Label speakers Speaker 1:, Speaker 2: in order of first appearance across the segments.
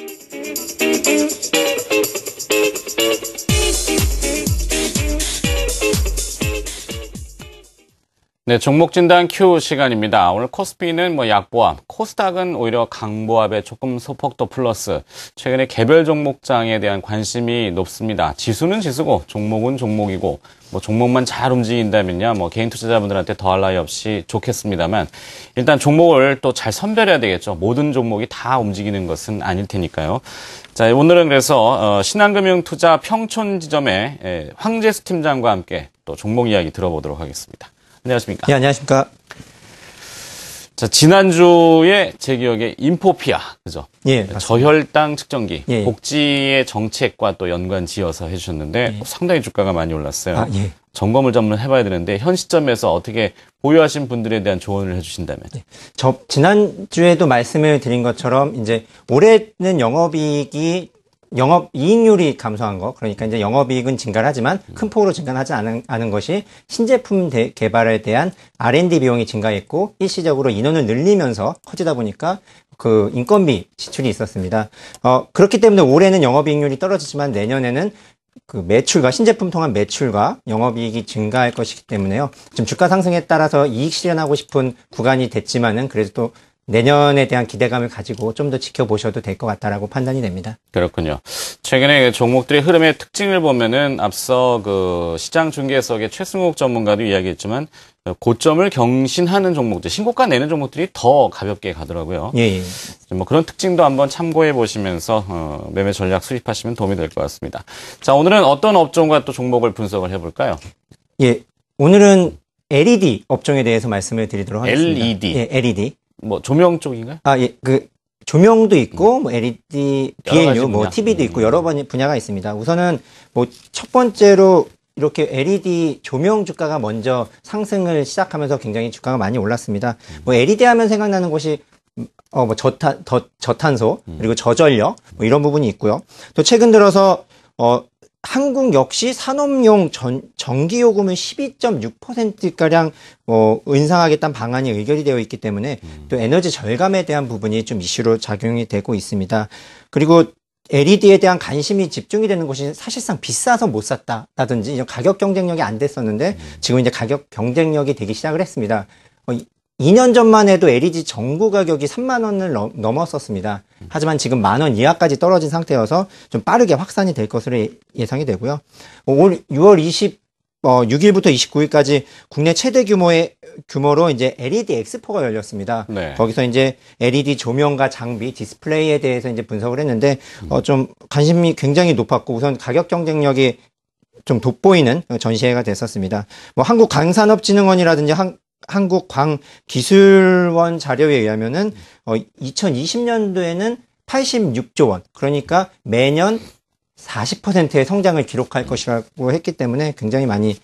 Speaker 1: Thank you. 네, 종목 진단 Q 시간입니다. 오늘 코스피는 뭐 약보합, 코스닥은 오히려 강보합에 조금 소폭도 플러스. 최근에 개별 종목장에 대한 관심이 높습니다. 지수는 지수고 종목은 종목이고 뭐 종목만 잘 움직인다면요, 뭐 개인 투자자분들한테 더할 나위 없이 좋겠습니다만 일단 종목을 또 잘 선별해야 되겠죠. 모든 종목이 다 움직이는 것은 아닐 테니까요. 자, 오늘은 그래서 어, 신한금융투자 평촌 지점의 예, 황재수 팀장과 함께 또 종목 이야기 들어보도록 하겠습니다. 안녕하십니까.
Speaker 2: 예, 안녕하십니까.
Speaker 1: 자, 지난주에 제 기억에 인포피아, 그죠? 예. 네, 맞습니다. 저혈당 측정기, 예, 예. 복지의 정책과 또 연관 지어서 해주셨는데 예. 상당히 주가가 많이 올랐어요. 아, 예. 점검을 전문 해봐야 되는데 현 시점에서 어떻게
Speaker 2: 보유하신 분들에 대한 조언을 해주신다면? 예. 저, 지난주에도 말씀을 드린 것처럼 이제 올해는 영업이익이 영업 이익률이 감소한 거 그러니까 이제 영업 이익은 증가를 하지만 큰 음. 폭으로 증가 하지 않은, 않은 것이 신제품 대, 개발에 대한 R&D 비용이 증가했고 일시적으로 인원을 늘리면서 커지다 보니까 그 인건비 지출이 있었습니다. 어, 그렇기 때문에 올해는 영업 이익률이 떨어지지만 내년에는 그 매출과 신제품 통한 매출과 영업이익이 증가할 것이기 때문에요. 지금 주가 상승에 따라서 이익 실현하고 싶은 구간이 됐지만은 그래도 또 내년에 대한 기대감을 가지고 좀 더 지켜보셔도 될 것 같다라고 판단이 됩니다.
Speaker 1: 그렇군요. 최근에 그 종목들의 흐름의 특징을 보면은 앞서 그 시장 중개석의 최승욱 전문가도 이야기했지만 고점을 경신하는 종목들, 신고가 내는 종목들이 더 가볍게 가더라고요. 예, 예. 뭐 그런 특징도 한번 참고해 보시면서 어, 매매 전략 수립하시면 도움이 될 것 같습니다. 자, 오늘은 어떤 업종과 또 종목을 분석을 해볼까요?
Speaker 2: 예, 오늘은 LED 업종에 대해서 말씀을 드리도록 하겠습니다. LED. 예, LED. 뭐 조명 쪽인가요? 아, 예. 그 조명도 있고 음. 뭐 LED, BLU, 뭐 TV도 있고 음. 여러 번 분야가 있습니다. 우선은 뭐 첫 번째로 이렇게 LED 조명 주가가 먼저 상승을 시작하면서 굉장히 주가가 많이 올랐습니다. 음. 뭐 LED 하면 생각나는 곳이어 뭐 저탄 더, 저탄소 그리고 저전력 뭐 이런 부분이 있고요. 또 최근 들어서 어 한국 역시 산업용 전, 전기요금을 12.6%가량 어, 뭐 은상하겠다는 방안이 의결이 되어 있기 때문에 음. 또 에너지 절감에 대한 부분이 좀 이슈로 작용이 되고 있습니다. 그리고 LED에 대한 관심이 집중이 되는 곳이 사실상 비싸서 못 샀다라든지 이런 가격 경쟁력이 안 됐었는데 음. 지금 이제 가격 경쟁력이 되기 시작을 했습니다. 어, 2년 전만 해도 LED 전구 가격이 3만 원을 넘, 넘었었습니다. 하지만 지금 만원 이하까지 떨어진 상태여서 좀 빠르게 확산이 될 것으로 예상이 되고요. 올 6월 20 어, 6일부터 29일까지 국내 최대 규모의 규모로 이제 LED 엑스포가 열렸습니다. 네. 거기서 이제 LED 조명과 장비, 디스플레이에 대해서 이제 분석을 했는데 어, 음. 좀 관심이 굉장히 높았고 우선 가격 경쟁력이 좀 돋보이는 전시회가 됐었습니다. 뭐 한국 강산업진흥원이라든지 한, 한국 광 기술원 자료에 의하면은 어, 2020년도에는 86조 원. 그러니까 매년 40%의 성장을 기록할 것이라고 했기 때문에 굉장히 많이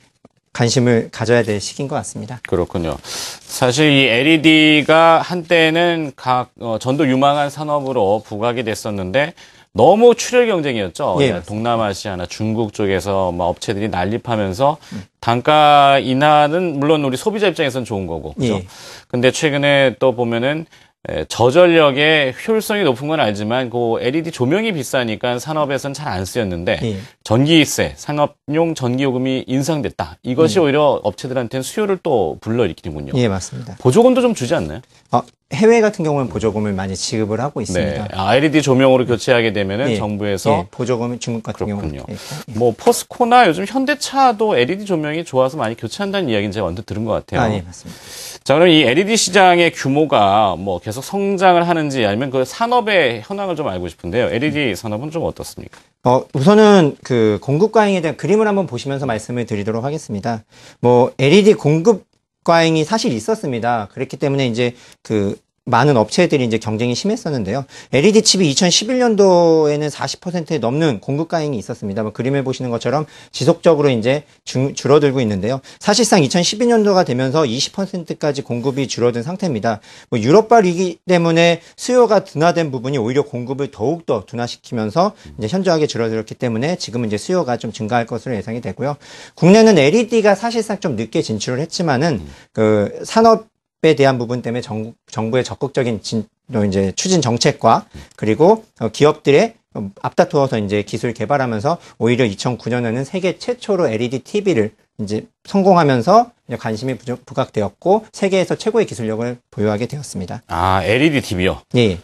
Speaker 2: 관심을 가져야 될 시기인 것 같습니다.
Speaker 1: 그렇군요. 사실 이 LED가 한때는 각 어, 전도 유망한 산업으로 부각이 됐었는데 너무 출혈 경쟁이었죠. 예, 동남아시아나 중국 쪽에서 막 뭐 업체들이 난립하면서 음. 단가 인하는 물론 우리 소비자 입장에서는 좋은 거고. 그렇죠? 예. 근데 최근에 또 보면은 예, 저전력의 효율성이 높은 건 알지만 그 LED 조명이 비싸니까 산업에선 잘 안 쓰였는데 예. 전기세 상업용 전기요금이 인상됐다. 이것이 예. 오히려 업체들한테는 수요를 또 불러일으키는군요.
Speaker 2: 예, 맞습니다. 보조금도 좀 주지 않나요? 어, 해외 같은 경우는 보조금을 많이 지급을 하고 있습니다. 네.
Speaker 1: 아, LED 조명으로 교체하게 되면 예. 정부에서 예,
Speaker 2: 보조금 중국 같은 그렇군요. 경우는 예. 뭐
Speaker 1: 포스코나 요즘 현대차도 LED 조명이 좋아서 많이 교체한다는 이야기는 제가 언뜻 들은 것 같아요. 아, 예, 맞습니다. 자, 그럼 이 LED 시장의 규모가 뭐 계속 성장을 하는지 아니면 그 산업의 현황을 좀 알고 싶은데요. LED 산업은 좀 어떻습니까?
Speaker 2: 어, 우선은 그 공급 과잉에 대한 그림을 한번 보시면서 말씀을 드리도록 하겠습니다. 뭐 LED 공급 과잉이 사실 있었습니다. 그렇기 때문에 이제 그 많은 업체들이 이제 경쟁이 심했었는데요. LED 칩이 2011년도에는 40%에 넘는 공급 가행이 있었습니다. 뭐 그림을 보시는 것처럼 지속적으로 이제 중, 줄어들고 있는데요. 사실상 2012년도가 되면서 20%까지 공급이 줄어든 상태입니다. 뭐 유럽발 위기 때문에 수요가 둔화된 부분이 오히려 공급을 더욱 더 둔화시키면서 이제 현저하게 줄어들었기 때문에 지금은 이제 수요가 좀 증가할 것으로 예상이 되고요. 국내는 LED가 사실상 좀 늦게 진출을 했지만은 그 산업 에 대한 부분 때문에 정부, 정부의 적극적인 진, 이제 추진 정책과 그리고 어, 기업들의 어, 앞다투어서 이제 기술 개발하면서 오히려 2009년에는 세계 최초로 LED TV를 이제 성공하면서 이제 관심이 부각되었고 세계에서 최고의 기술력을 보유하게 되었습니다.
Speaker 1: 아 LED TV요? 예.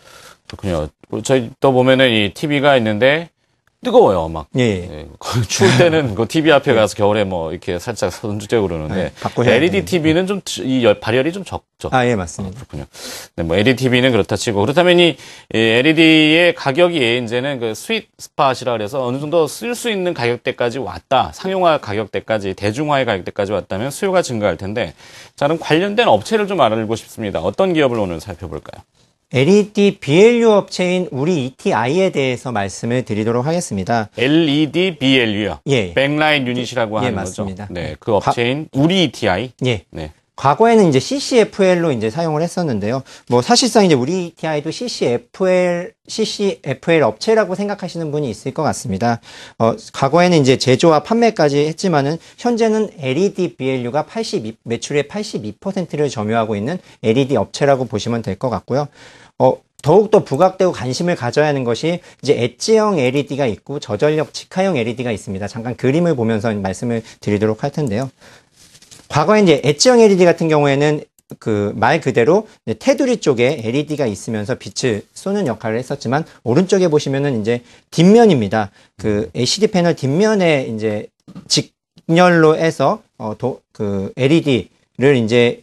Speaker 1: 그렇군요. 저희 또 보면은 이 TV가 있는데 뜨거워요, 막. 예. 예. 추울 때는 그 TV 앞에 예. 가서 겨울에 뭐 이렇게 살짝 손주제고 그러는데 네, LED TV는 좀 이 발열이 좀 적죠. 아, 예, 맞습니다. 아, 그렇군요. 네, 뭐 LED TV는 그렇다 치고 그렇다면 이 LED의 가격이 이제는 그 스윗 스팟이라 그래서 어느 정도 쓸 수 있는 가격대까지 왔다. 상용화 가격대까지 대중화의 가격대까지 왔다면 수요가 증가할 텐데 자, 그럼 관련된 업체를 좀 알아보고 싶습니다. 어떤 기업을 오늘 살펴볼까요?
Speaker 2: LED BLU 업체인 우리 ETI에 대해서 말씀을 드리도록 하겠습니다. LED BLU요? 예.
Speaker 1: 백라인 유닛이라고 예, 하는 예, 맞습니다. 거죠? 네. 그 업체인 바... 우리 ETI? 예. 네.
Speaker 2: 과거에는 이제 CCFL로 이제 사용을 했었는데요. 뭐 사실상 이제 우리 ETI도 CCFL, CCFL 업체라고 생각하시는 분이 있을 것 같습니다. 어, 과거에는 이제 제조와 판매까지 했지만은 현재는 LED BLU가 82, 매출의 82%를 점유하고 있는 LED 업체라고 보시면 될 것 같고요. 어, 더욱더 부각되고 관심을 가져야 하는 것이 이제 엣지형 LED가 있고 저전력 직화형 LED가 있습니다. 잠깐 그림을 보면서 말씀을 드리도록 할 텐데요. 과거에 이제 엣지형 LED 같은 경우에는 그 말 그대로 테두리 쪽에 LED가 있으면서 빛을 쏘는 역할을 했었지만 오른쪽에 보시면은 이제 뒷면입니다. 그 LCD 패널 뒷면에 이제 직렬로 해서 어, 도, 그 LED를 이제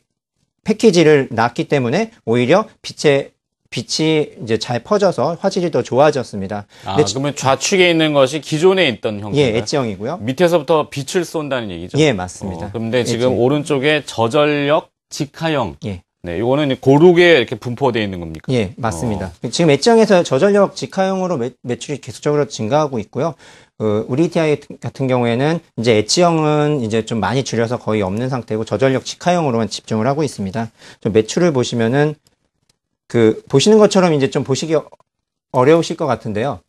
Speaker 2: 패키지를 놨기 때문에 오히려 빛의 빛이 이제 잘 퍼져서 화질이 더 좋아졌습니다. 아, 그러면
Speaker 1: 좌측에 있는 것이 기존에 있던 형태? 예, 엣지형이고요. 밑에서부터 빛을 쏜다는 얘기죠? 예, 맞습니다. 어, 그런데 지금 엣지 오른쪽에 저전력 직하형. 예. 네, 이거는 고르게 이렇게 분포되어 있는 겁니까?
Speaker 2: 예, 맞습니다. 어. 지금 엣지형에서 저전력 직하형으로 매, 매출이 계속적으로 증가하고 있고요. 그 우리 ETI 같은 경우에는 이제 엣지형은 이제 좀 많이 줄여서 거의 없는 상태고 저전력 직하형으로만 집중을 하고 있습니다. 좀 매출을 보시면은 그 보시는 것처럼 이제 좀 보시기 어, 어려우실 것 같은데요.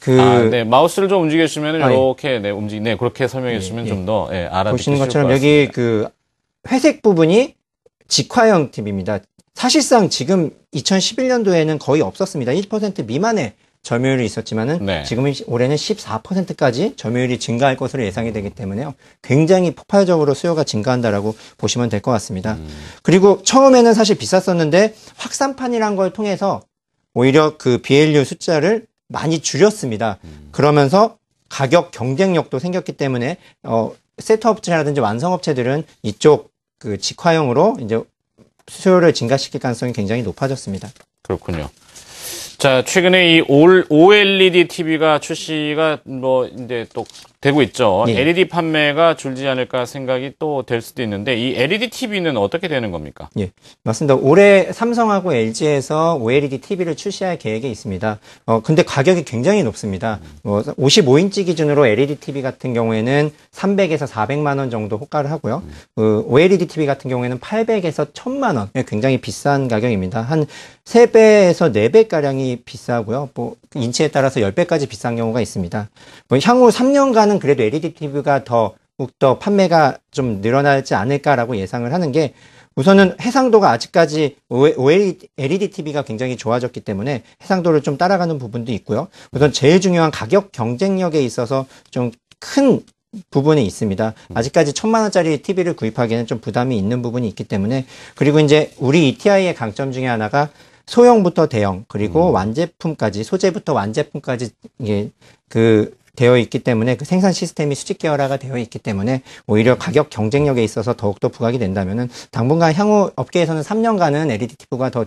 Speaker 2: 그 아, 네.
Speaker 1: 마우스를 좀 움직여 주시면 이렇게 아, 예. 네, 움직 네, 그렇게 설명해 주시면 예, 좀더 예, 예 알아 보시는 것처럼 것 여기
Speaker 2: 그 회색 부분이 직화형 팁입니다. 사실상 지금 2011년도에는 거의 없었습니다. 1% 미만의 점유율이 있었지만은 네. 지금은 올해는 14%까지 점유율이 증가할 것으로 예상이 되기 때문에요. 굉장히 폭발적으로 수요가 증가한다라고 보시면 될 것 같습니다. 음. 그리고 처음에는 사실 비쌌었는데 확산판이란 걸 통해서 오히려 그 비엘류 숫자를 많이 줄였습니다. 음. 그러면서 가격 경쟁력도 생겼기 때문에 어 세트업체라든지 완성업체들은 이쪽 그 직화형으로 이제 수요를 증가시킬 가능성이 굉장히 높아졌습니다. 그렇군요.
Speaker 1: 자, 최근에 이 OLED TV가 출시가 뭐 이제 또 되고 있죠. 예. LED 판매가 줄지 않을까 생각이 또 될 수도 있는데 이 LED TV는 어떻게
Speaker 2: 되는 겁니까? 예, 맞습니다. 올해 삼성하고 LG에서 OLED TV를 출시할 계획이 있습니다. 어, 근데 가격이 굉장히 높습니다. 어, 뭐 55인치 기준으로 LED TV 같은 경우에는 300에서 400만 원 정도 호가를 하고요. 그 OLED TV 같은 경우에는 800에서 1000만 원, 예, 굉장히 비싼 가격입니다. 한 3배에서 4배 가량이 비싸고요. 뭐 인치에 따라서 10배까지 비싼 경우가 있습니다. 뭐 향후 3년간 올해는 그래도 LED TV가 더 더욱더 판매가 좀 늘어나지 않을까라고 예상을 하는 게 우선은 해상도가 아직까지 OLED, LED TV가 굉장히 좋아졌기 때문에 해상도를 좀 따라가는 부분도 있고요. 우선 제일 중요한 가격 경쟁력에 있어서 좀 큰 부분이 있습니다. 아직까지 천만 원짜리 TV를 구입하기에는 좀 부담이 있는 부분이 있기 때문에 그리고 이제 우리 ETI의 강점 중에 하나가 소형부터 대형 그리고 음. 완제품까지 소재부터 완제품까지 이게 그 되어 있기 때문에 그 생산 시스템이 수직 계열화가 되어 있기 때문에 오히려 가격 경쟁력에 있어서 더욱더 부각이 된다면은 당분간 향후 업계에서는 3년간은 LED 티브가더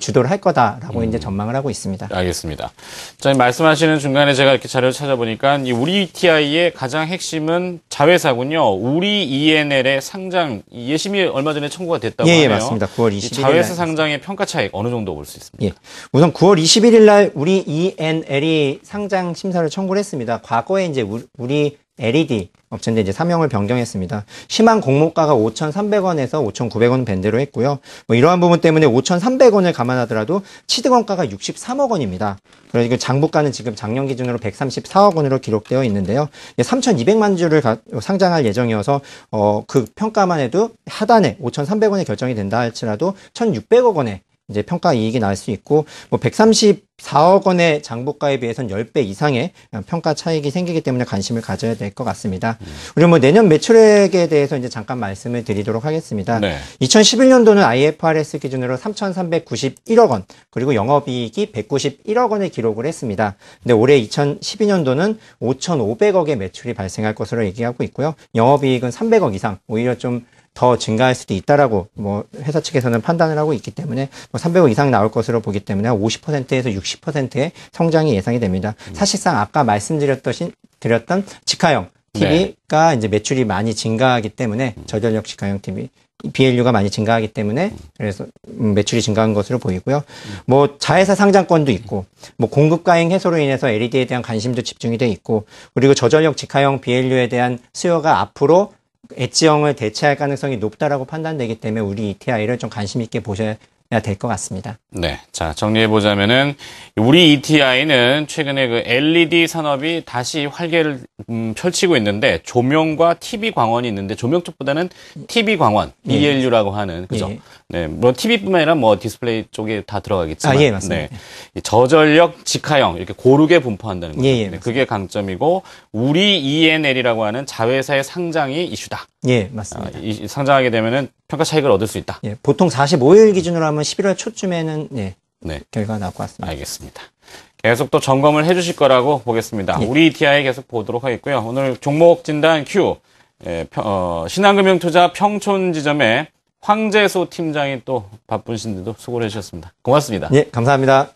Speaker 2: 주도를 할 거다라고 음. 이제 전망을 하고 있습니다. 알겠습니다.
Speaker 1: 자, 말씀하시는 중간에 제가 이렇게 자료를 찾아보니까 이 우리 UTI의 가장 핵심은 자회사군요. 우리 ENL의 상장 예심이 얼마 전에 청구가 됐다고 예, 예 하네요. 예, 맞습니다. 9월 21일 자회사 상장의
Speaker 2: 평가 차익 어느 정도 볼 수있습니까 예. 우선 9월 21일 날 우리 ENL이 상장 심사를 청구를 했습니다. 과거에 이제 우리 LED 업체인데 이제 사명을 변경했습니다. 심한 공모가가 5,300원에서 5,900원 밴드로 했고요. 뭐 이러한 부분 때문에 5,300원을 감안하더라도 취득원가가 63억 원입니다. 그리고 장부가는 지금 작년 기준으로 134억 원으로 기록되어 있는데요. 3,200만 주를 가, 상장할 예정이어서 어, 그 평가만 해도 하단에 5,300원에 결정이 된다 할지라도 1,600억 원에 이제 평가 이익이 날 수 있고 뭐 134억 원의 장부가에 비해서는 10배 이상의 평가 차익이 생기기 때문에 관심을 가져야 될 것 같습니다. 음. 그리고 뭐 내년 매출액에 대해서 이제 잠깐 말씀을 드리도록 하겠습니다. 네. 2011년도는 IFRS 기준으로 3,391억 원 그리고 영업이익이 191억 원을 기록을 했습니다. 근데 올해 2012년도는 5,500억의 매출이 발생할 것으로 얘기하고 있고요. 영업이익은 300억 이상 오히려 좀더 증가할 수도 있다라고 뭐 회사 측에서는 판단을 하고 있기 때문에 뭐 300억 이상 나올 것으로 보기 때문에 50%에서 60%의 성장이 예상이 됩니다. 음. 사실상 아까 말씀드렸던 드렸던 직화형 TV가 네. 이제 매출이 많이 증가하기 때문에 음. 저전력 직화형 TV BLU가 많이 증가하기 때문에 음. 그래서 음, 매출이 증가한 것으로 보이고요. 뭐 자회사 상장권도 있고 뭐 공급 과잉 해소로 인해서 LED에 대한 관심도 집중이 돼 있고 그리고 저전력 직화형 BLU에 대한 수요가 앞으로 엣지형을 대체할 가능성이 높다라고 판단되기 때문에 우리 ETI를 좀 관심 있게 보셔야 될 것 같습니다.
Speaker 1: 네. 자, 정리해보자면은, 우리 ETI는 최근에 그 LED 산업이 다시 활개를 음, 펼치고 있는데, 조명과 TV 광원이 있는데, 조명 쪽보다는 TV 광원, ELU라고 예. 하는, 그죠? 예. 네, 물론 TV뿐만 아니라 뭐 디스플레이 쪽에 다 들어가겠지만, 아, 예, 맞습니다. 네, 저전력 직하형 이렇게 고르게 분포한다는 거죠. 예, 예, 네, 그게 강점이고 우리 ENL이라고 하는 자회사의 상장이 이슈다. 예, 맞습니다. 아, 이, 상장하게 되면은 평가 차익을 얻을 수
Speaker 2: 있다. 예, 보통 45일 기준으로 하면 11월 초쯤에는 예, 네. 결과가 나올 것 같습니다. 알겠습니다.
Speaker 1: 계속 또 점검을 해주실 거라고 보겠습니다. 예. 우리 ETI 계속 보도록 하겠고요. 오늘 종목 진단 Q 예, 어, 신한금융투자 평촌 지점에 황재소 팀장이 또 바쁘신데도 수고를 해주셨습니다.
Speaker 2: 고맙습니다. 예, 감사합니다.